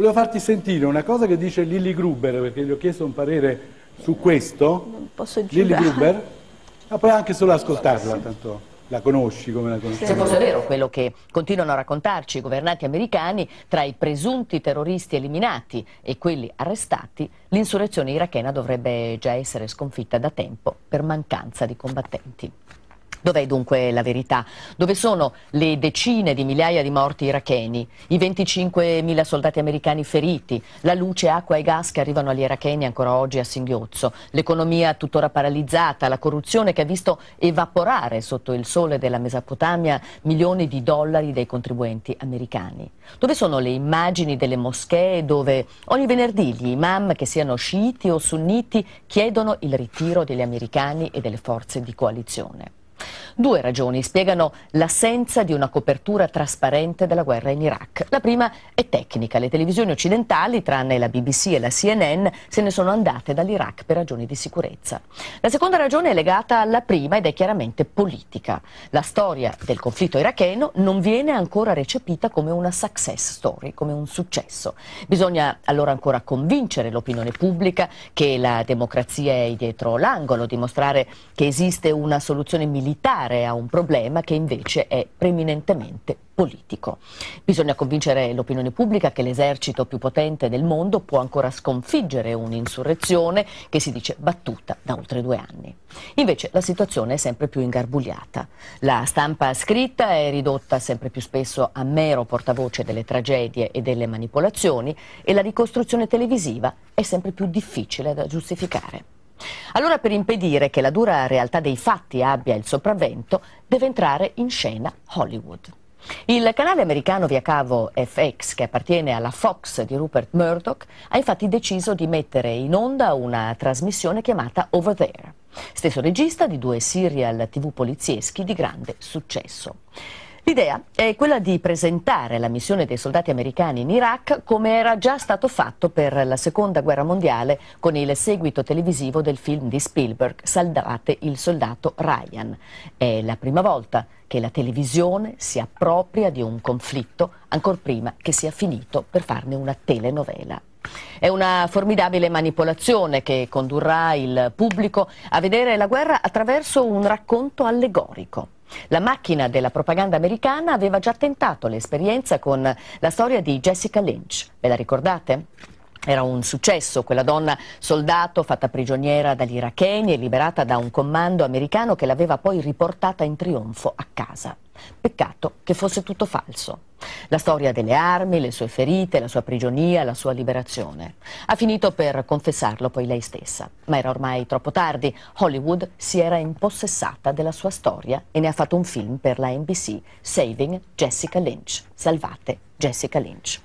Volevo farti sentire una cosa che dice Lilly Gruber, perché gli ho chiesto un parere su questo. Non posso Lilly Gruber? Ma poi anche solo ascoltarla, tanto la conosci come la conosci. Se fosse vero quello che continuano a raccontarci i governanti americani, tra i presunti terroristi eliminati e quelli arrestati, l'insurrezione irachena dovrebbe già essere sconfitta da tempo per mancanza di combattenti. Dov'è dunque la verità? Dove sono le decine di migliaia di morti iracheni, i 25.000 soldati americani feriti, la luce, acqua e gas che arrivano agli iracheni ancora oggi a singhiozzo, l'economia tuttora paralizzata, la corruzione che ha visto evaporare sotto il sole della Mesopotamia milioni di dollari dei contribuenti americani? Dove sono le immagini delle moschee dove ogni venerdì gli imam, che siano sciiti o sunniti, chiedono il ritiro degli americani e delle forze di coalizione? Due ragioni spiegano l'assenza di una copertura trasparente della guerra in Iraq. La prima è tecnica. Le televisioni occidentali, tranne la BBC e la CNN, se ne sono andate dall'Iraq per ragioni di sicurezza. La seconda ragione è legata alla prima ed è chiaramente politica. La storia del conflitto iracheno non viene ancora recepita come una success story, come un successo. Bisogna allora ancora convincere l'opinione pubblica che la democrazia è dietro l'angolo, dimostrare che esiste una soluzione militare affrontare a un problema che invece è preminentemente politico. Bisogna convincere l'opinione pubblica che l'esercito più potente del mondo può ancora sconfiggere un'insurrezione che si dice battuta da oltre due anni. Invece la situazione è sempre più ingarbugliata. La stampa scritta è ridotta sempre più spesso a mero portavoce delle tragedie e delle manipolazioni e la ricostruzione televisiva è sempre più difficile da giustificare. Allora per impedire che la dura realtà dei fatti abbia il sopravvento deve entrare in scena Hollywood. Il canale americano via cavo FX, che appartiene alla Fox di Rupert Murdoch, ha infatti deciso di mettere in onda una trasmissione chiamata Over There, stesso regista di due serial tv polizieschi di grande successo. L'idea è quella di presentare la missione dei soldati americani in Iraq come era già stato fatto per la seconda guerra mondiale con il seguito televisivo del film di Spielberg Saldate il soldato Ryan. È la prima volta che la televisione si appropria di un conflitto ancora prima che sia finito per farne una telenovela. È una formidabile manipolazione che condurrà il pubblico a vedere la guerra attraverso un racconto allegorico. La macchina della propaganda americana aveva già tentato l'esperienza con la storia di Jessica Lynch. Ve la ricordate? Era un successo, quella donna soldato fatta prigioniera dagli iracheni e liberata da un comando americano che l'aveva poi riportata in trionfo a casa. Peccato che fosse tutto falso. La storia delle armi, le sue ferite, la sua prigionia, la sua liberazione. Ha finito per confessarlo poi lei stessa, ma era ormai troppo tardi. Hollywood si era impossessata della sua storia e ne ha fatto un film per la NBC, Saving Jessica Lynch. Salvate Jessica Lynch.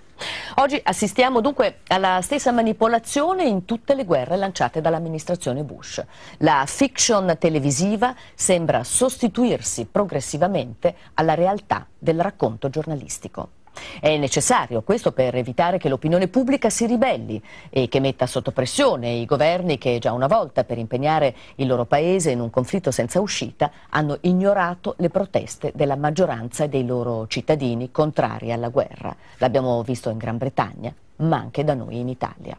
Oggi assistiamo dunque alla stessa manipolazione in tutte le guerre lanciate dall'amministrazione Bush. La fiction televisiva sembra sostituirsi progressivamente alla realtà del racconto giornalistico. È necessario questo per evitare che l'opinione pubblica si ribelli e che metta sotto pressione i governi che già una volta per impegnare il loro paese in un conflitto senza uscita hanno ignorato le proteste della maggioranza dei loro cittadini contrari alla guerra. L'abbiamo visto in Gran Bretagna, ma anche da noi in Italia.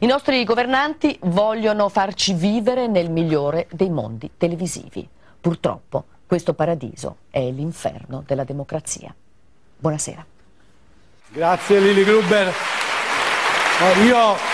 I nostri governanti vogliono farci vivere nel migliore dei mondi televisivi. Purtroppo questo paradiso è l'inferno della democrazia. Buonasera. Grazie Lili Gruber. io